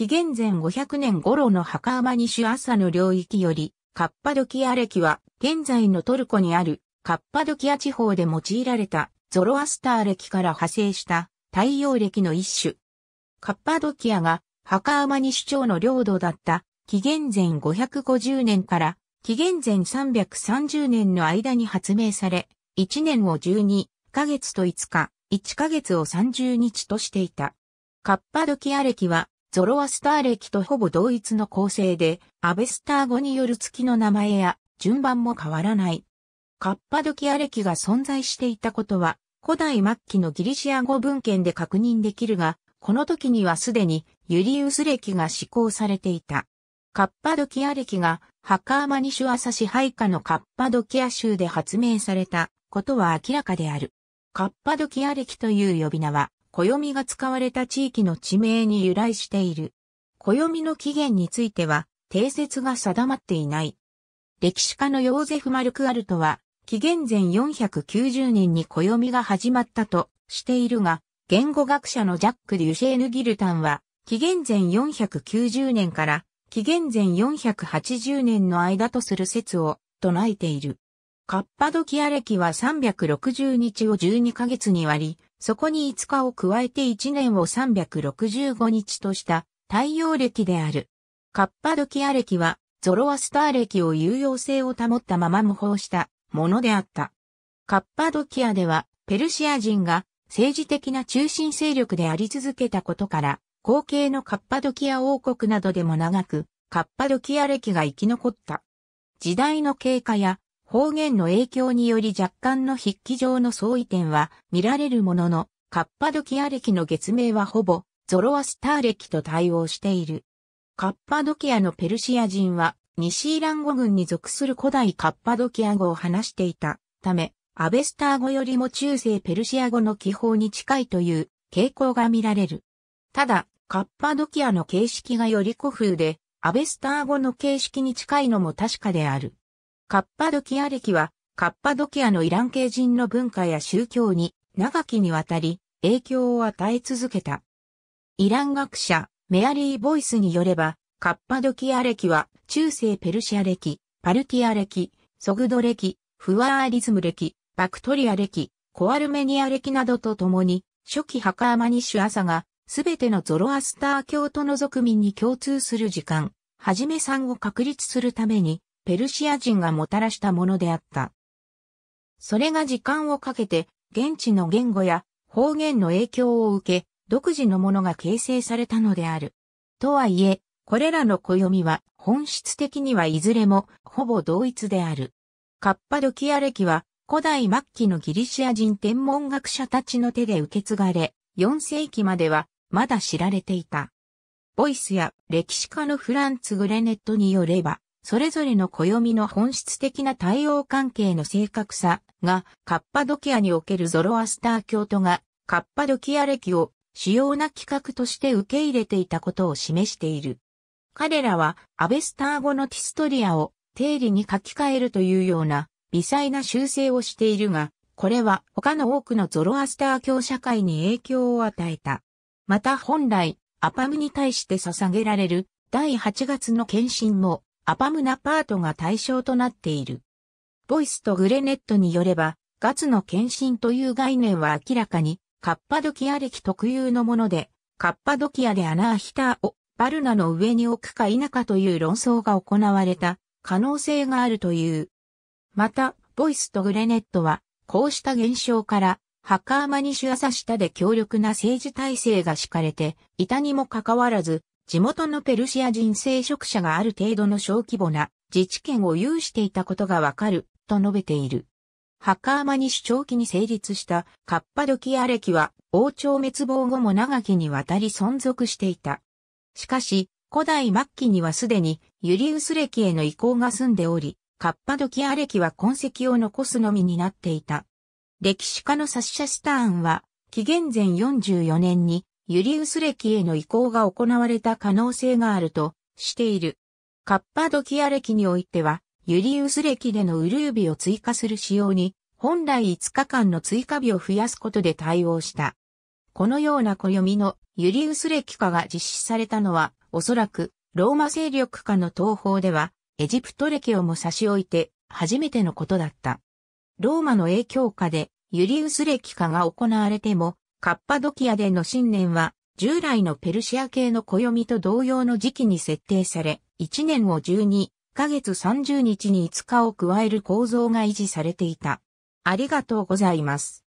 紀元前500年頃の墓浜西朝の領域より、カッパドキア歴は、現在のトルコにある、カッパドキア地方で用いられた、ゾロアスター歴から派生した、太陽歴の一種。カッパドキアが、墓浜西町の領土だった、紀元前550年から、紀元前330年の間に発明され、1年を12ヶ月と5日、1ヶ月を30日としていた。カッパドキア歴はゾロアスター歴とほぼ同一の構成で、アベスター語による月の名前や順番も変わらない。カッパドキア歴が存在していたことは、古代末期のギリシア語文献で確認できるが、この時にはすでにユリウス歴が施行されていた。カッパドキア歴がハカーマニシュアサシハイカのカッパドキア州で発明されたことは明らかである。カッパドキア歴という呼び名は暦が使われた地域の地名に由来している。暦の起源については、定説が定まっていない。歴史家のヨーゼフ・マルクアルトは、紀元前490年に暦が始まったとしているが、言語学者のジャック・デュシェーヌ・ギルタンは、紀元前490年から紀元前480年の間とする説を唱えている。カッパドキア歴は360日を12ヶ月に割り、そこに5日を加えて1年を365日とした太陽暦である。カッパドキア暦はゾロアスター暦を有用性を保ったまま模倣したものであった。カッパドキアではペルシア人が政治的な中心勢力であり続けたことから、後継のカッパドキア王国などでも長く、カッパドキア歴が生き残った。時代の経過や方言の影響により若干の筆記上の相違点は見られるものの、カッパドキア歴の月名はほぼゾロアスター歴と対応している。カッパドキアのペルシア人は西イラン語群に属する古代カッパドキア語を話していたため、アベスター語よりも中世ペルシア語の記法に近いという傾向が見られる。ただ、カッパドキアの形式がより古風で、アベスター語の形式に近いのも確かである。カッパドキア歴は、カッパドキアのイラン系人の文化や宗教に長きにわたり影響を与え続けた。イラン学者、メアリー・ボイスによれば、カッパドキア歴は中世ペルシア歴、パルティア歴、ソグド歴、フワーリズム歴、バクトリア歴、コアルメニア歴などとともに、初期ハカーマニッシュ朝が、すべてのゾロアスター教徒の族民に共通する時間、はじめさんを確立するために、ペルシア人がもたらしたものであった。それが時間をかけて、現地の言語や方言の影響を受け、独自のものが形成されたのである。とはいえ、これらの暦は本質的にはいずれもほぼ同一である。カッパドキア歴は古代末期のギリシア人天文学者たちの手で受け継がれ、4世紀まではまだ知られていた。ボイスや歴史家のフランツ・グレネットによれば、それぞれの暦の本質的な対応関係の正確さが、カッパドキアにおけるゾロアスター教徒が、カッパドキア歴を主要な企画として受け入れていたことを示している。彼らは、アベスター語のティストリアを定理に書き換えるというような、微細な修正をしているが、これは他の多くのゾロアスター教社会に影響を与えた。また本来、アパムに対して捧げられる第8月の献身もアパムナパートが対象となっている。ボイスとグレネットによれば、ガツの献身という概念は明らかに、カッパドキア歴特有のもので、カッパドキアでアナーヒターをバルナの上に置くか否かという論争が行われた可能性があるという。また、ボイスとグレネットは、こうした現象から、ハカーマニシュアサ下で強力な政治体制が敷かれていたにもかかわらず、地元のペルシア人聖職者がある程度の小規模な自治権を有していたことがわかる、と述べている。ハカーマニ主長期に成立したカッパドキア歴は王朝滅亡後も長きにわたり存続していた。しかし、古代末期にはすでにユリウス歴への移行が済んでおり、カッパドキア歴は痕跡を残すのみになっていた。歴史家のサッシャ・スターンは、紀元前44年にユリウス歴への移行が行われた可能性があるとしている。カッパドキア歴においては、ユリウス歴でのウルービを追加する仕様に、本来5日間の追加日を増やすことで対応した。このような暦のユリウス歴化が実施されたのは、おそらくローマ勢力下の東方では、エジプト歴をも差し置いて、初めてのことだった。ローマの影響下でユリウス歴化が行われても、カッパドキアでの新年は、従来のペルシア系の暦と同様の時期に設定され、1年を12ヶ月30日に5日を加える構造が維持されていた。ありがとうございます。